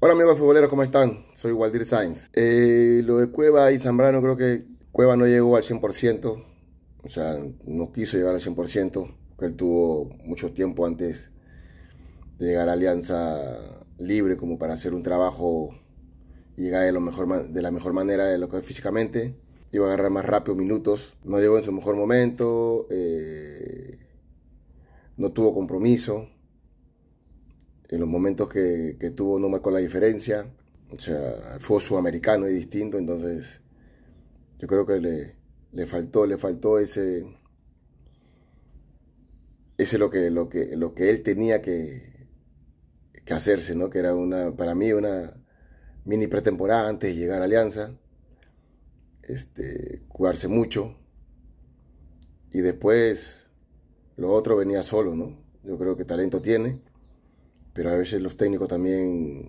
Hola amigos futboleros, ¿cómo están? Soy Waldir Sainz. Eh, lo de Cueva y Zambrano, creo que Cueva no llegó al 100%, o sea, no quiso llegar al 100%, porque él tuvo mucho tiempo antes de llegar a Alianza Libre como para hacer un trabajo y llegar de, la mejor manera de lo que físicamente. Iba a agarrar más rápido minutos, no llegó en su mejor momento, eh, no tuvo compromiso en los momentos que, tuvo no marcó la diferencia. O sea, fue sudamericano y distinto, entonces yo creo que le, le faltó, le faltó ese, ese es lo que, lo que, lo que él tenía que, que hacerse, ¿no? Que era una, para mí, una mini pretemporada antes de llegar a Alianza, este, jugarse mucho, y después lo otro venía solo, ¿no? Yo creo que talento tiene, pero a veces los técnicos también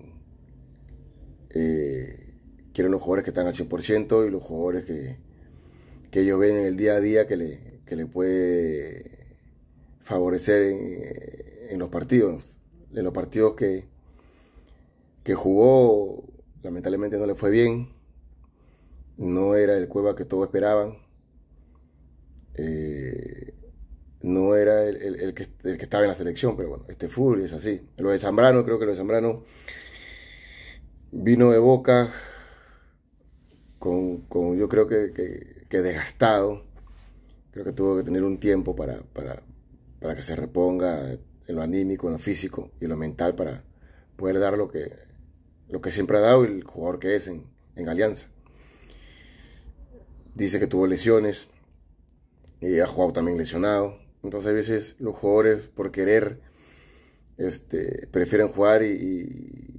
eh, quieren los jugadores que están al 100% y los jugadores que, ellos ven en el día a día que le, le puede favorecer en, los partidos. En los partidos que, que jugó, lamentablemente no le fue bien. No era el cueva que todos esperaban. Eh, no era el, el, que, que, estaba en la selección, pero bueno, este full es así. Lo de Zambrano, creo que lo de Zambrano vino de boca con, con yo creo que, desgastado. Creo que tuvo que tener un tiempo para, que se reponga en lo anímico, en lo físico y en lo mental para poder dar lo que, lo que siempre ha dado el jugador que es en, en Alianza. Dice que tuvo lesiones y eh, ha jugado también lesionado entonces a veces los jugadores por querer este, prefieren jugar y,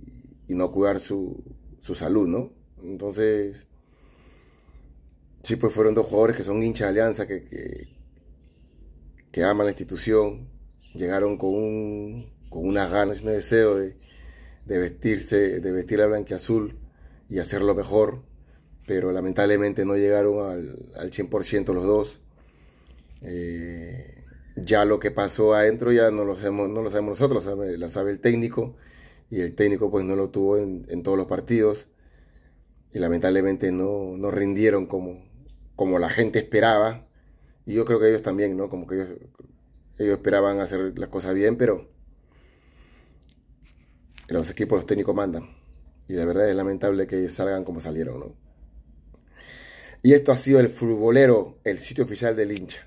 no cuidar su, su, salud, ¿no? Entonces, sí, pues fueron dos jugadores que son hinchas de Alianza, que, que, aman la institución, llegaron con, un, con unas ganas y un deseo de, vestirse, de vestir a blanquiazul y hacerlo mejor, pero lamentablemente no llegaron al, al 100% los dos. Eh, ya lo que pasó adentro ya no lo sabemos, no lo sabemos nosotros, lo sabe, la sabe el técnico y el técnico pues no lo tuvo en, todos los partidos y lamentablemente no, no, rindieron como, como la gente esperaba y yo creo que ellos también, ¿no? Como que ellos, esperaban hacer las cosas bien, pero los equipos, los técnicos mandan y la verdad es lamentable que salgan como salieron, ¿no? Y esto ha sido el futbolero, el sitio oficial del hincha.